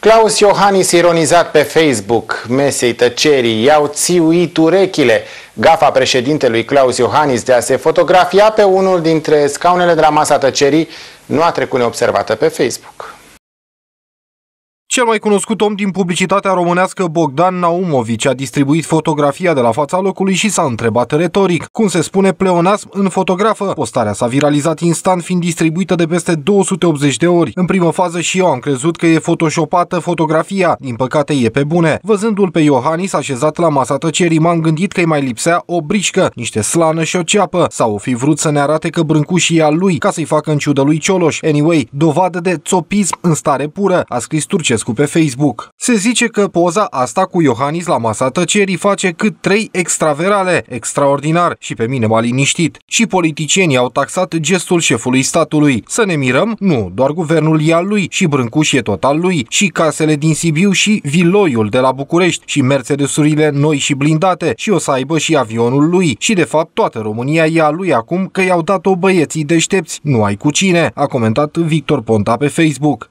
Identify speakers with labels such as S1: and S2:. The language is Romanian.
S1: Claus Iohannis ironizat pe Facebook, mesei tăcerii, i-au țiuit urechile. Gafa președintelui Claus Iohannis de a se fotografia pe unul dintre scaunele de la masa tăcerii nu a trecut neobservată pe Facebook.
S2: Cel mai cunoscut om din publicitatea românească, Bogdan Naumovici, a distribuit fotografia de la fața locului și s-a întrebat retoric. Cum se spune pleonasm în fotografă? Postarea s-a viralizat instant, fiind distribuită de peste 280 de ori. În primă fază și eu am crezut că e photoshopată fotografia. Din păcate e pe bune. Văzându-l pe Iohannis așezat la masa tăcerii, m-am gândit că îi mai lipsea o brișcă, niște slană și o ceapă. Sau o fi vrut să ne arate că brâncușii e al lui, ca să-i facă în ciudă lui Cioloș. Anyway, dovadă de țopism în stare pură, a scris Turce Niculescu pe Facebook. Se zice că poza asta cu Iohannis la masa tăcerii face cât trei extraverale, extraordinar, și pe mine m-a liniștit. Și politicienii au taxat gestul șefului statului. Să ne mirăm? Nu, doar guvernul e al lui și Brâncuș e al lui și casele din Sibiu și Viloiul de la București și Mercedesurile noi și blindate și o să aibă și avionul lui. Și de fapt toată România e a lui acum că i-au dat-o băieții deștepți. Nu ai cu cine, a comentat Victor Ponta pe Facebook.